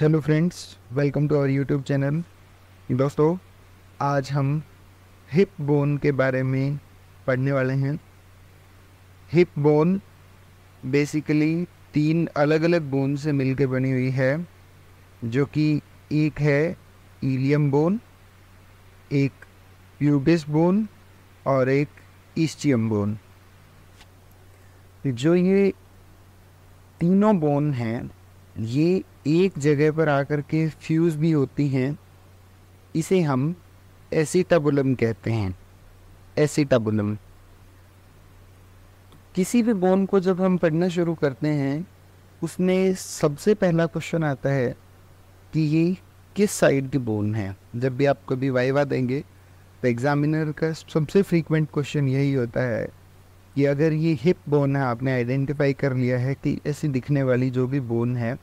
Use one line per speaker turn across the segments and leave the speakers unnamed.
Hello friends welcome to our YouTube channel दोस्तों आज हम हिप बोन के बारे में पढ़ने वाले हैं हिप बोन बेसिकली तीन अलग अलग बोन से मिलकर बनी हुई है जो कि एक है ईलियम बोन एक प्यूबिस बोन और एक ईस्टियम बोन जो ये तीनों बोन हैं ये एक जगह पर आकर के फ्यूज़ भी होती हैं इसे हम एसीटाबुलम कहते हैं एसीटाबुलम किसी भी बोन को जब हम पढ़ना शुरू करते हैं उसमें सबसे पहला क्वेश्चन आता है कि ये किस साइड की बोन है जब भी आप कभी वाइवा देंगे तो एग्जामिनर का सबसे फ्रीक्वेंट क्वेश्चन यही होता है कि अगर ये हिप बोन है आपने आइडेंटिफाई कर लिया है कि ऐसी दिखने वाली जो भी बोन है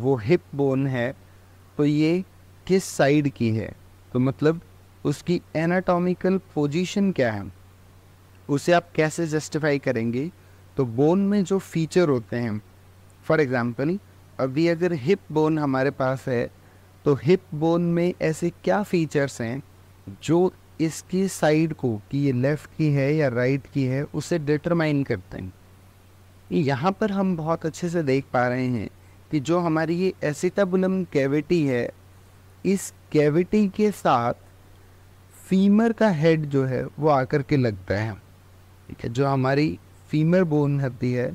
वो हिप बोन है तो ये किस साइड की है तो मतलब उसकी एनाटॉमिकल पोजीशन क्या है उसे आप कैसे जस्टिफाई करेंगे तो बोन में जो फीचर होते हैं फॉर एग्ज़ाम्पल अभी अगर हिप बोन हमारे पास है तो हिप बोन में ऐसे क्या फीचर्स हैं जो इसकी साइड को कि ये लेफ़्ट की है या राइट right की है उसे डिटरमाइन करते हैं यहाँ पर हम बहुत अच्छे से देख पा रहे हैं कि जो हमारी ये एसिटाबुलम कैविटी है इस कैविटी के साथ फीमर का हेड जो है वो आकर के लगता है ठीक है जो हमारी फीमर बोन होती है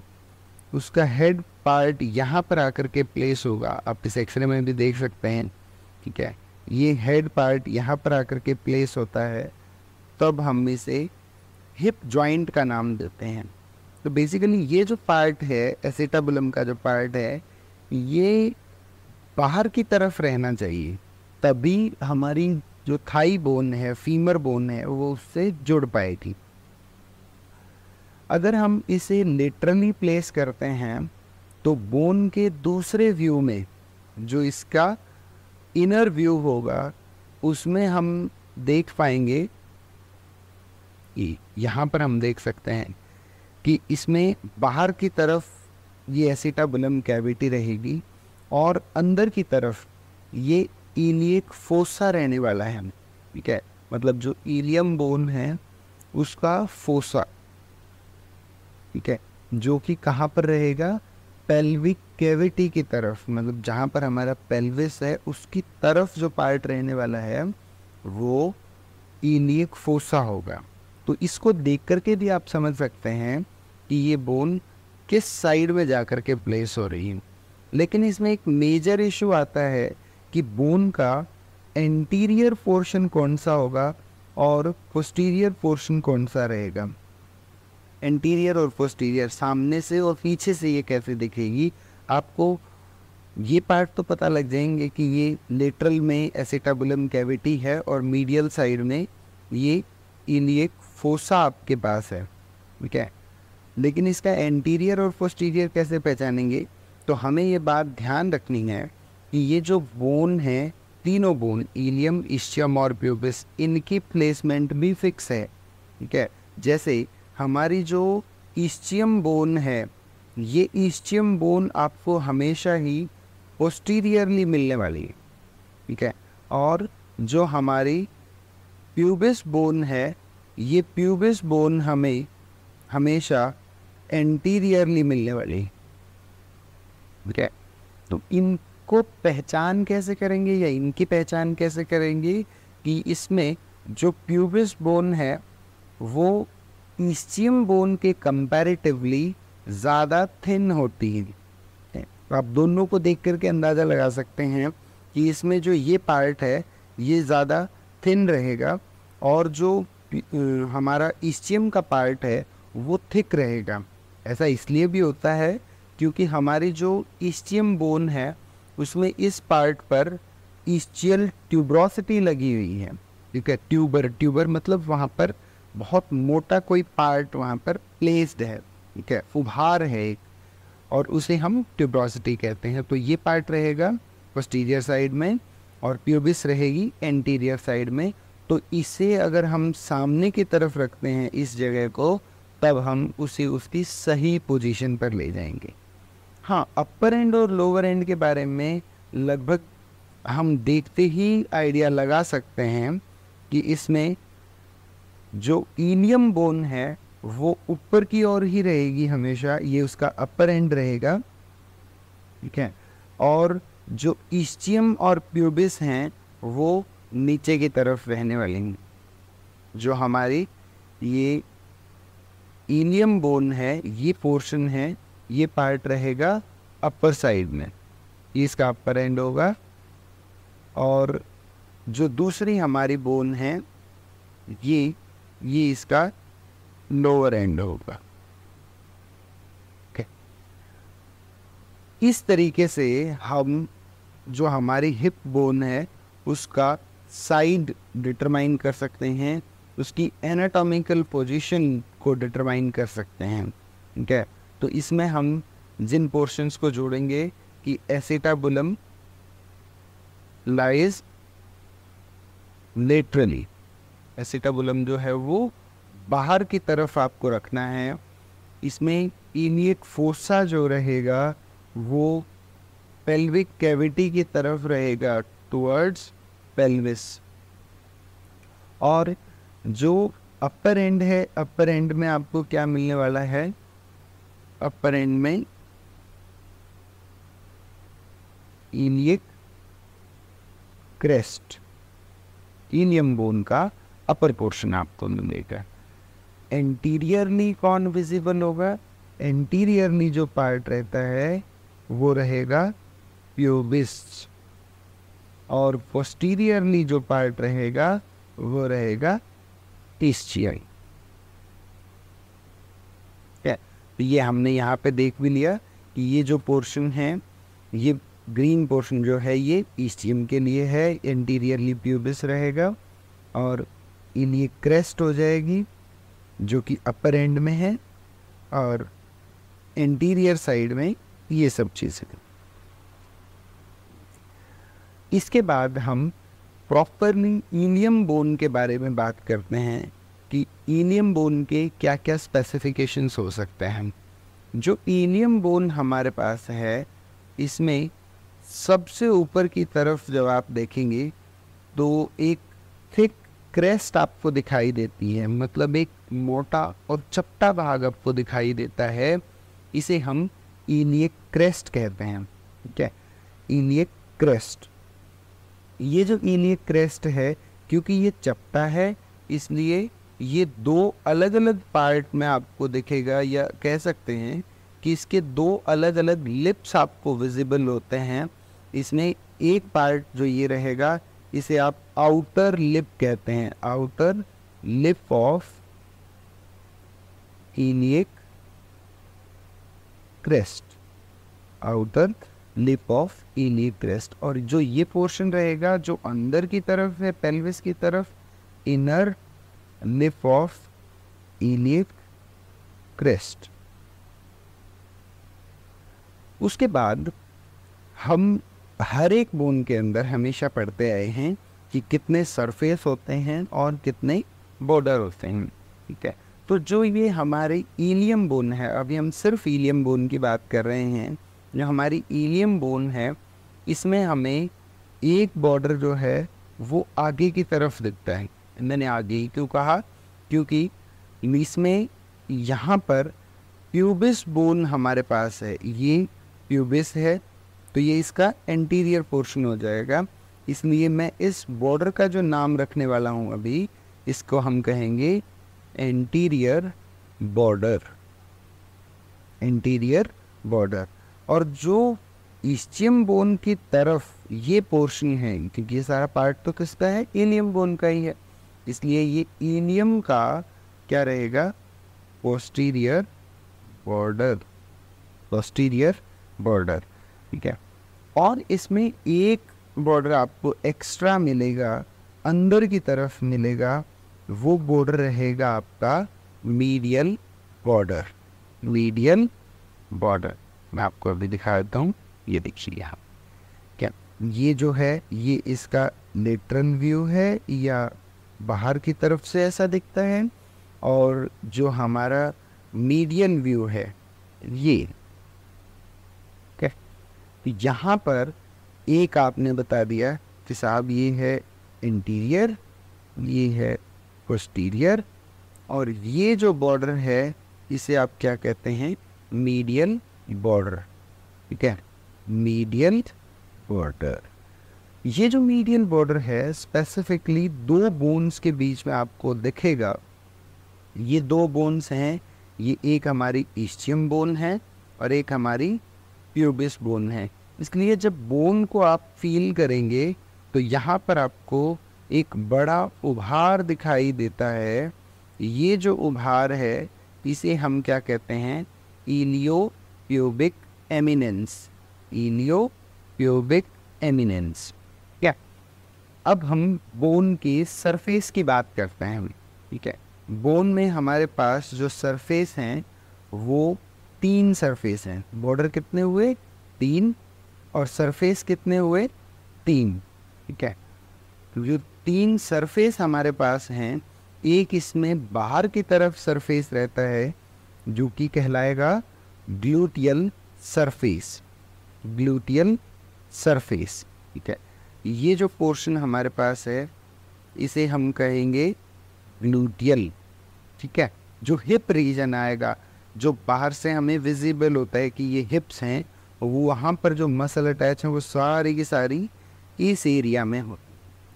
उसका हेड पार्ट यहाँ पर आकर के प्लेस होगा आप इस एक्सरे में भी देख सकते हैं ठीक है ये हेड पार्ट यहाँ पर आकर के प्लेस होता है तब हम इसे हिप जॉइंट का नाम देते हैं तो बेसिकली ये जो पार्ट है एसिटाबुलम का जो पार्ट है ये बाहर की तरफ रहना चाहिए तभी हमारी जो थाई बोन है फीमर बोन है वो उससे जुड़ पाएगी अगर हम इसे लेटरली प्लेस करते हैं तो बोन के दूसरे व्यू में जो इसका इनर व्यू होगा उसमें हम देख पाएंगे यहाँ पर हम देख सकते हैं कि इसमें बाहर की तरफ ये एसिटाबुलम कैविटी रहेगी और अंदर की तरफ ये इलियक फोसा रहने वाला है ठीक है मतलब जो इलियम बोन है उसका फोसा ठीक है जो कि कहाँ पर रहेगा पेल्विक कैविटी की तरफ मतलब जहाँ पर हमारा पेल्विस है उसकी तरफ जो पार्ट रहने वाला है वो इलियक फोसा होगा तो इसको देख करके भी आप समझ सकते हैं कि ये बोन किस साइड में जा कर के प्लेस हो रही हूँ लेकिन इसमें एक मेजर इशू आता है कि बोन का एंटीरियर पोर्शन कौन सा होगा और पोस्टीरियर पोर्शन कौन सा रहेगा एंटीरियर और पोस्टीरियर सामने से और पीछे से ये कैसे दिखेगी आपको ये पार्ट तो पता लग जाएंगे कि ये लेटरल में एसिटाबुलम कैविटी है और मीडियल साइड में ये एक फोसा आपके पास है ठीक है लेकिन इसका एंटीरियर और पोस्टीरियर कैसे पहचानेंगे तो हमें ये बात ध्यान रखनी है कि ये जो बोन है तीनों बोन इलियम इश्चियम और प्यूबिस इनकी प्लेसमेंट भी फिक्स है ठीक है जैसे हमारी जो इश्चियम बोन है ये इश्चियम बोन आपको हमेशा ही पोस्टीरियरली मिलने वाली है ठीक है और जो हमारी प्यूबिस बोन है ये प्यूबिस बोन हमें हमेशा एंटीरियरली मिलने वाली ठीक है तो इनको पहचान कैसे करेंगे या इनकी पहचान कैसे करेंगे कि इसमें जो प्यूबिस बोन है वो ईस्टियम बोन के कंपैरेटिवली ज़्यादा थिन होती है तो आप दोनों को देख करके अंदाज़ा लगा सकते हैं कि इसमें जो ये पार्ट है ये ज़्यादा थिन रहेगा और जो हमारा ईस्टियम का पार्ट है वो थिक रहेगा ऐसा इसलिए भी होता है क्योंकि हमारी जो ईस्टियम बोन है उसमें इस पार्ट पर ईस्टियल ट्यूब्रोसिटी लगी हुई है ठीक है ट्यूबर ट्यूबर मतलब वहाँ पर बहुत मोटा कोई पार्ट वहाँ पर प्लेस्ड है ठीक है उभार है एक और उसे हम ट्यूब्रोसिटी कहते हैं तो ये पार्ट रहेगा पोस्टीरियर साइड में और प्यूबिस रहेगी एंटीरियर साइड में तो इसे अगर हम सामने की तरफ रखते हैं इस जगह को तब हम उसे उसकी सही पोजीशन पर ले जाएंगे हाँ अपर एंड और लोअर एंड के बारे में लगभग हम देखते ही आइडिया लगा सकते हैं कि इसमें जो इनियम बोन है वो ऊपर की ओर ही रहेगी हमेशा ये उसका अपर एंड रहेगा ठीक है और जो ईस्टियम और प्यूबिस हैं वो नीचे की तरफ रहने वाले हैं जो हमारी ये इनियम बोन है ये पोर्शन है ये पार्ट रहेगा अपर साइड में ये इसका अपर एंड होगा और जो दूसरी हमारी बोन है ये ये इसका लोअर एंड होगा okay. इस तरीके से हम जो हमारी हिप बोन है उसका साइड डिटरमाइन कर सकते हैं उसकी एनाटॉमिकल पोजीशन को डिटरमाइन कर सकते हैं ठीक है तो इसमें हम जिन पोर्शंस को जोड़ेंगे कि एसिटाबुलम लाइज लेटरली एसिटाबुलम जो है वो बाहर की तरफ आपको रखना है इसमें इनियक फोसा जो रहेगा वो पेल्विक कैविटी की तरफ रहेगा टुवर्ड्स पेल्विस और जो अपर एंड है अपर एंड में आपको क्या मिलने वाला है अपर एंड में इलियक क्रेस्ट इलियम बोन का अपर पोर्शन आपको मिलेगा एंटीरियरली कौन विजिबल होगा एंटीरियरली जो पार्ट रहता है वो रहेगा प्योबिस और पोस्टीरियरली जो पार्ट रहेगा वो रहेगा तीस जी आई तो ये हमने यहाँ पे देख भी लिया कि ये जो पोर्शन है ये ग्रीन पोर्शन जो है ये ईस्टियम के लिए है इंटीरियरली प्यूबिस रहेगा और इन ये क्रेस्ट हो जाएगी जो कि अपर एंड में है और इंटीरियर साइड में ये सब चीज़ें इसके बाद हम प्रॉपरली ईनियम बोन के बारे में बात करते हैं कि ईनियम बोन के क्या क्या स्पेसिफिकेशंस हो सकते हैं जो ईनियम बोन हमारे पास है इसमें सबसे ऊपर की तरफ जब आप देखेंगे तो एक थिक क्रेस्ट आपको दिखाई देती है मतलब एक मोटा और चपटा भाग आपको दिखाई देता है इसे हम इनियक क्रेस्ट कहते हैं ठीक है इनियक क्रेस्ट ये जो इलियक क्रेस्ट है क्योंकि ये चपटा है इसलिए ये दो अलग अलग पार्ट में आपको दिखेगा या कह सकते हैं कि इसके दो अलग अलग लिप्स आपको विजिबल होते हैं इसमें एक पार्ट जो ये रहेगा इसे आप आउटर लिप कहते हैं outer lip of iliac crest outer lip of iliac crest और जो ये पोर्शन रहेगा जो अंदर की तरफ है पेल्विस की तरफ inner lip of iliac crest उसके बाद हम हर एक बोन के अंदर हमेशा पढ़ते आए हैं कि कितने सरफेस होते हैं और कितने बॉर्डर होते हैं ठीक है तो जो ये हमारे ईलियम बोन है अभी हम सिर्फ ईलियम बोन की बात कर रहे हैं जो हमारी ईलियम बोन है इसमें हमें एक बॉर्डर जो है वो आगे की तरफ दिखता है मैंने आगे ही क्यों कहा क्योंकि इसमें यहाँ पर प्यूबिस बोन हमारे पास है ये प्यूबिस है तो ये इसका एंटीरियर पोर्शन हो जाएगा इसलिए मैं इस बॉर्डर का जो नाम रखने वाला हूँ अभी इसको हम कहेंगे एंटीरियर बॉर्डर एंटीरियर बॉर्डर और जो ईस्टियम बोन की तरफ ये पोर्शन है क्योंकि ये सारा पार्ट तो किसका है इनियम बोन का ही है इसलिए ये इनियम का क्या रहेगा पोस्टीरियर बॉर्डर पोस्टीरियर बॉर्डर ठीक है और इसमें एक बॉर्डर आपको एक्स्ट्रा मिलेगा अंदर की तरफ मिलेगा वो बॉर्डर रहेगा आपका मीडियल बॉर्डर मीडियल बॉर्डर मैं आपको अभी दिखा देता हूँ ये देखिए आप क्या ये जो है ये इसका लेटरन व्यू है या बाहर की तरफ से ऐसा दिखता है और जो हमारा मीडियन व्यू है ये क्या तो यहाँ पर एक आपने बता दिया कि साहब ये है इंटीरियर ये है पोस्टीरियर और ये जो बॉर्डर है इसे आप क्या कहते हैं मीडियन बॉर्डर ठीक है मीडियन बॉर्डर ये जो मीडियन बॉर्डर है स्पेसिफिकली दो बोन्स के बीच में आपको दिखेगा ये दो बोन्स हैं ये एक हमारी ईस्टियम बोन है और एक हमारी प्यूबिस बोन है इसके लिए जब बोन को आप फील करेंगे तो यहाँ पर आपको एक बड़ा उभार दिखाई देता है ये जो उभार है इसे हम क्या कहते हैं ilio pubic eminence iliopubic eminence क्या अब हम बोन की सरफेस की बात करते हैं ठीक है बोन में हमारे पास जो सरफेस हैं वो तीन सरफेस हैं बॉर्डर कितने हुए तीन और सरफेस कितने हुए तीन ठीक है जो तीन सरफेस हमारे पास हैं एक इसमें बाहर की तरफ सरफेस रहता है जो कि कहलाएगा ग्लूटियल सरफेस ग्लूटियल सरफेस ठीक है ये जो पोर्शन हमारे पास है इसे हम कहेंगे ग्लूटियल ठीक है जो हिप रीजन आएगा जो बाहर से हमें विजिबल होता है कि ये हिप्स हैं वो वहाँ पर जो मसल अटैच हैं वो सारी की सारी इस एरिया में होती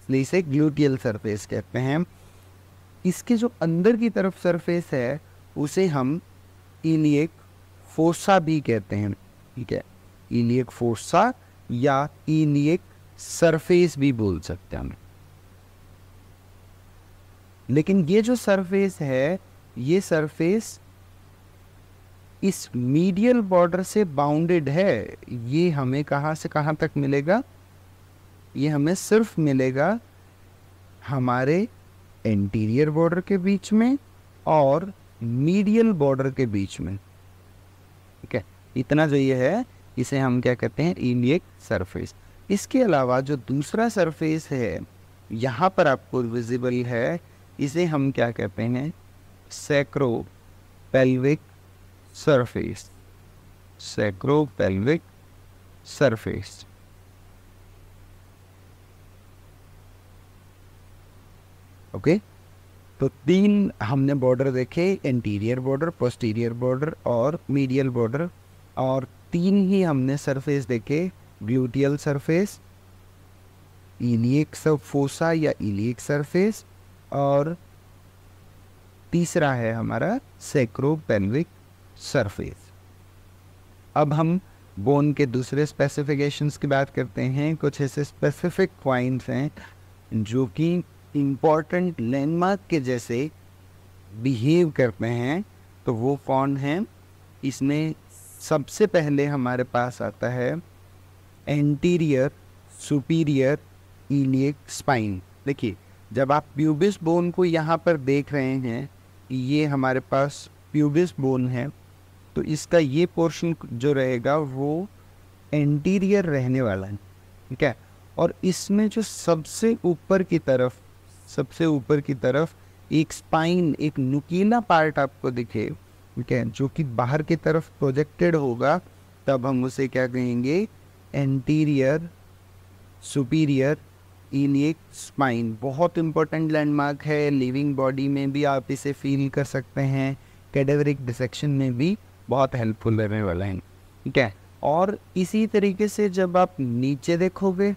इसलिए इसे ग्लूटियल सरफेस कहते हैं इसके जो अंदर की तरफ सरफेस है उसे हम इलियक फोर्सा भी कहते हैं ठीक है इलियक फोर्सा या इलियक सरफेस भी बोल सकते हैं हम लेकिन ये जो सरफेस है ये सरफेस इस मीडियल बॉर्डर से बाउंडेड है ये हमें कहाँ से कहाँ तक मिलेगा ये हमें सिर्फ मिलेगा हमारे इंटीरियर बॉर्डर के बीच में और मीडियल बॉर्डर के बीच में इतना जो ये है इसे हम क्या कहते हैं इलियक सरफेस इसके अलावा जो दूसरा सरफेस है यहाँ पर आपको विजिबल है इसे हम क्या कहते हैं sacropelvic surface sacropelvic surface okay तो तीन हमने बॉर्डर देखे इंटीरियर बॉर्डर पोस्टीरियर बॉर्डर और मीडियल बॉर्डर और तीन ही हमने सरफेस देखे ग्लूटियल सरफेस इलियक फोसा या इलियक सरफेस और तीसरा है हमारा सेक्रोपेनविक सरफेस अब हम बोन के दूसरे स्पेसिफिकेशंस की बात करते हैं कुछ ऐसे स्पेसिफिक पॉइंट्स हैं जो कि इम्पॉर्टेंट लैंडमार्क के जैसे बिहेव करते हैं तो वो कौन हैं इसमें सबसे पहले हमारे पास आता है एंटीरियर सुपीरियर इलियक स्पाइन देखिए जब आप प्यूबिस बोन को यहाँ पर देख रहे हैं ये हमारे पास प्यूबिस बोन है तो इसका ये पोर्शन जो रहेगा वो एंटीरियर रहने वाला है ठीक है और इसमें जो सबसे ऊपर की तरफ सबसे ऊपर की तरफ एक स्पाइन एक नुकीला पार्ट आपको दिखे है जो कि बाहर की तरफ प्रोजेक्टेड होगा तब हम उसे क्या कहेंगे एंटीरियर सुपीरियर इलियक स्पाइन बहुत इंपॉर्टेंट लैंडमार्क है लिविंग बॉडी में भी आप इसे फील कर सकते हैं कैडेवरिक डिसेक्शन में भी बहुत हेल्पफुल रहने वाला है ठीक है और इसी तरीके से जब आप नीचे देखोगे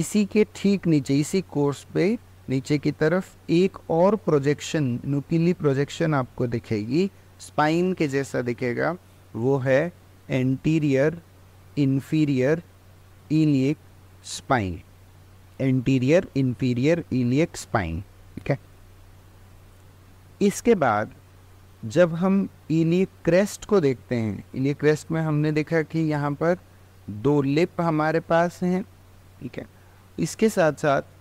इसी के ठीक नीचे इसी कोर्स पे नीचे की तरफ एक और प्रोजेक्शन नुकीली प्रोजेक्शन आपको दिखेगी स्पाइन के जैसा दिखेगा वो है anterior inferior iliac spine anterior inferior iliac spine ठीक है इसके बाद जब हम इलियक क्रेस्ट को देखते हैं इलियक क्रेस्ट में हमने देखा कि यहाँ पर दो लिप हमारे पास हैं ठीक है इसके साथ साथ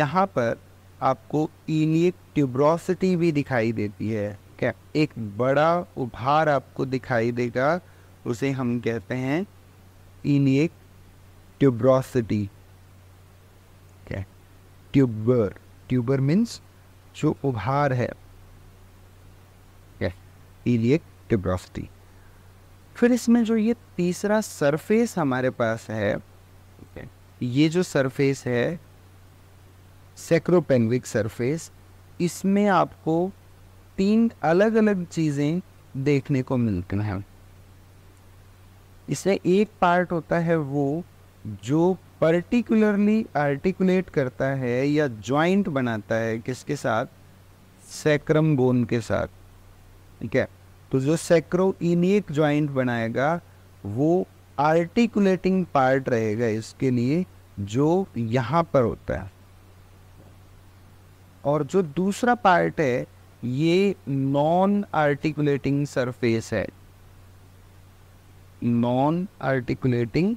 यहाँ पर आपको इलियक ट्यूब्रोसिटी भी दिखाई देती है ठीक है एक बड़ा उभार आपको दिखाई देगा उसे हम कहते हैं एक ट्यूब्रोसिटी ट्यूबर ट्यूबर मीन्स जो उभार है इलियक ट्यूब्रोसिटी फिर इसमें जो ये तीसरा सरफेस हमारे पास है ये जो सरफेस है सेक्रोपेनविक सरफेस इसमें आपको तीन अलग अलग चीज़ें देखने को मिलती हैं इसमें एक पार्ट होता है वो जो पर्टिकुलरली आर्टिकुलेट करता है या जॉइंट बनाता है किसके साथ सैक्रम बोन के साथ ठीक है तो जो सैक्रो इनियक जॉइंट बनाएगा वो आर्टिकुलेटिंग पार्ट रहेगा इसके लिए जो यहाँ पर होता है और जो दूसरा पार्ट है ये नॉन आर्टिकुलेटिंग सरफेस है नॉन आर्टिकुलेटिंग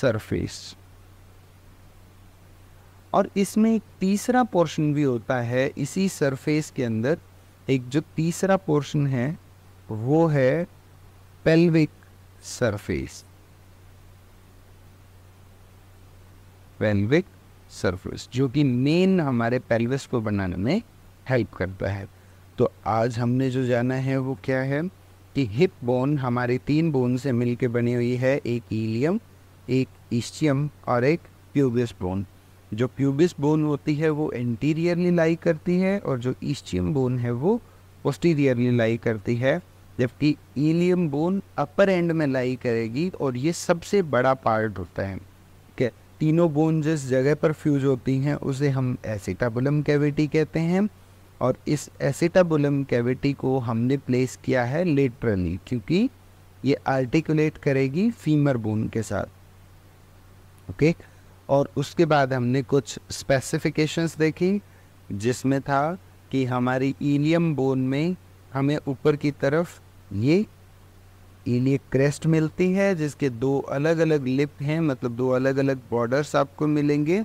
सरफेस और इसमें एक तीसरा पोर्शन भी होता है इसी सरफेस के अंदर एक जो तीसरा पोर्शन है वो है पेल्विक सरफेस पेल्विक सरफेस जो कि मेन हमारे पेल्विस को बनाने में हेल्प करता है तो आज हमने जो जाना है वो क्या है कि हिप बोन हमारे तीन बोन से मिल बनी हुई है एक ईलियम एक ईस्टियम और एक प्यूबिस बोन जो प्यूबिस बोन होती है वो इंटीरियरली लाई करती है और जो ईस्टियम बोन है वो पोस्टीरियरली लाई करती है जबकि ईलियम बोन अपर एंड में लाई करेगी और ये सबसे बड़ा पार्ट होता है क्या तीनों बोन जिस जगह पर फ्यूज होती हैं उसे हम एसिटाबुलम कैविटी कहते हैं और इस एसिटाबुलम कैविटी को हमने प्लेस किया है लेटरली क्योंकि ये आर्टिकुलेट करेगी फीमर बोन के साथ ओके और उसके बाद हमने कुछ स्पेसिफिकेशंस देखी जिसमें था कि हमारी ईलियम बोन में हमें ऊपर की तरफ ये इलियक क्रेस्ट मिलती है जिसके दो अलग अलग लिप हैं मतलब दो अलग अलग बॉर्डर्स आपको मिलेंगे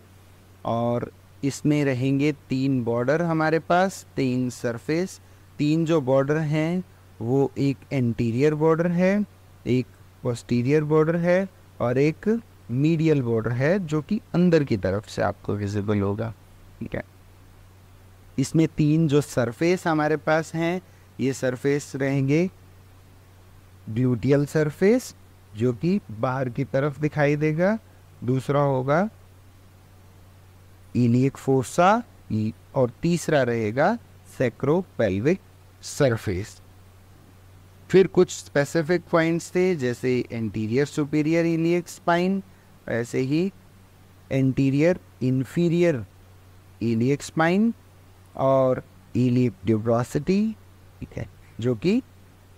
और इसमें रहेंगे तीन बॉर्डर हमारे पास तीन सरफेस तीन जो बॉर्डर हैं वो एक एंटीरियर बॉर्डर है एक पोस्टीरियर बॉर्डर है और एक मीडियल बॉर्डर है जो कि अंदर की तरफ से आपको विजिबल होगा ठीक है इसमें तीन जो सरफेस हमारे पास हैं ये सरफेस रहेंगे ग्लूटियल सरफेस जो कि बाहर की तरफ दिखाई देगा दूसरा होगा इनियक फोसा और तीसरा रहेगा सेक्रोपेल्विक सरफेस फिर कुछ स्पेसिफिक पॉइंट्स थे जैसे एंटीरियर सुपीरियर इनियक स्पाइन ऐसे ही एंटीरियर इन्फीरियर इलियक स्पाइन और इलियक ड्यूब्रॉसिटी ठीक है जो कि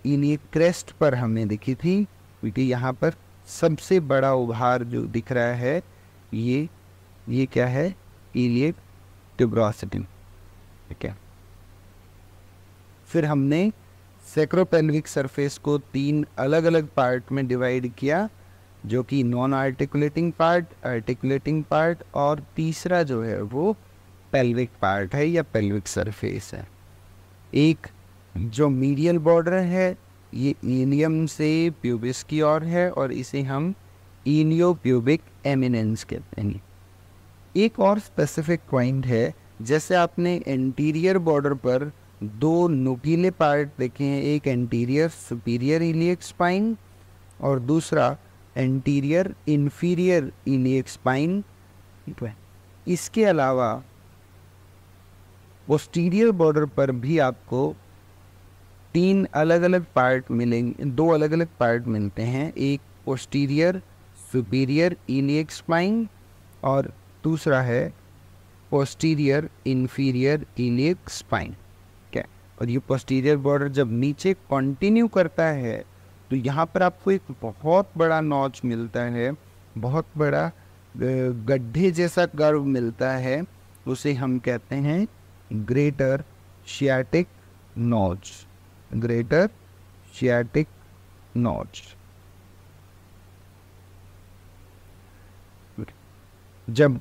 इलियक क्रेस्ट पर हमने देखी थी क्योंकि यहाँ पर सबसे बड़ा उभार जो दिख रहा है ये ये क्या है पीरियड ट्यूब्रोसिटिन ठीक है फिर हमने सेक्रोपेल्विक सरफेस को तीन अलग अलग पार्ट में डिवाइड किया जो कि non articulating part articulating part और तीसरा जो है वो पेल्विक पार्ट है या पेल्विक सरफेस है एक जो मीडियल बॉर्डर है ये इनियम से प्यूबिस की ओर है और इसे हम इनियो प्यूबिक एमिनेंस कहते हैं एक और स्पेसिफिक पॉइंट है जैसे आपने इंटीरियर बॉर्डर पर दो नुकीले पार्ट देखे हैं एक एंटीरियर सुपीरियर इलियक स्पाइन और दूसरा एंटीरियर इन्फीरियर इलियक स्पाइन इसके अलावा पोस्टीरियर बॉर्डर पर भी आपको तीन अलग अलग पार्ट मिलेंगे दो अलग अलग पार्ट मिलते हैं एक पोस्टीरियर सुपीरियर इलियक स्पाइन और दूसरा है पोस्टीरियर इन्फीरियर इलिक स्पाइन क्या और ये पोस्टीरियर बॉर्डर जब नीचे कंटिन्यू करता है तो यहाँ पर आपको एक बहुत बड़ा नॉच मिलता है बहुत बड़ा गड्ढे जैसा गर्व मिलता है उसे हम कहते हैं greater sciatic notch greater sciatic notch जब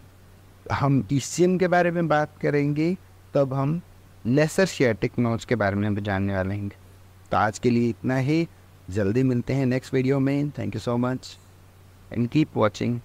हम डीसीएम के बारे में बात करेंगे तब हम लेसर शेयर नोच के बारे में भी जानने वाले हैं तो आज के लिए इतना ही जल्दी मिलते हैं नेक्स्ट वीडियो में thank you so much and keep watching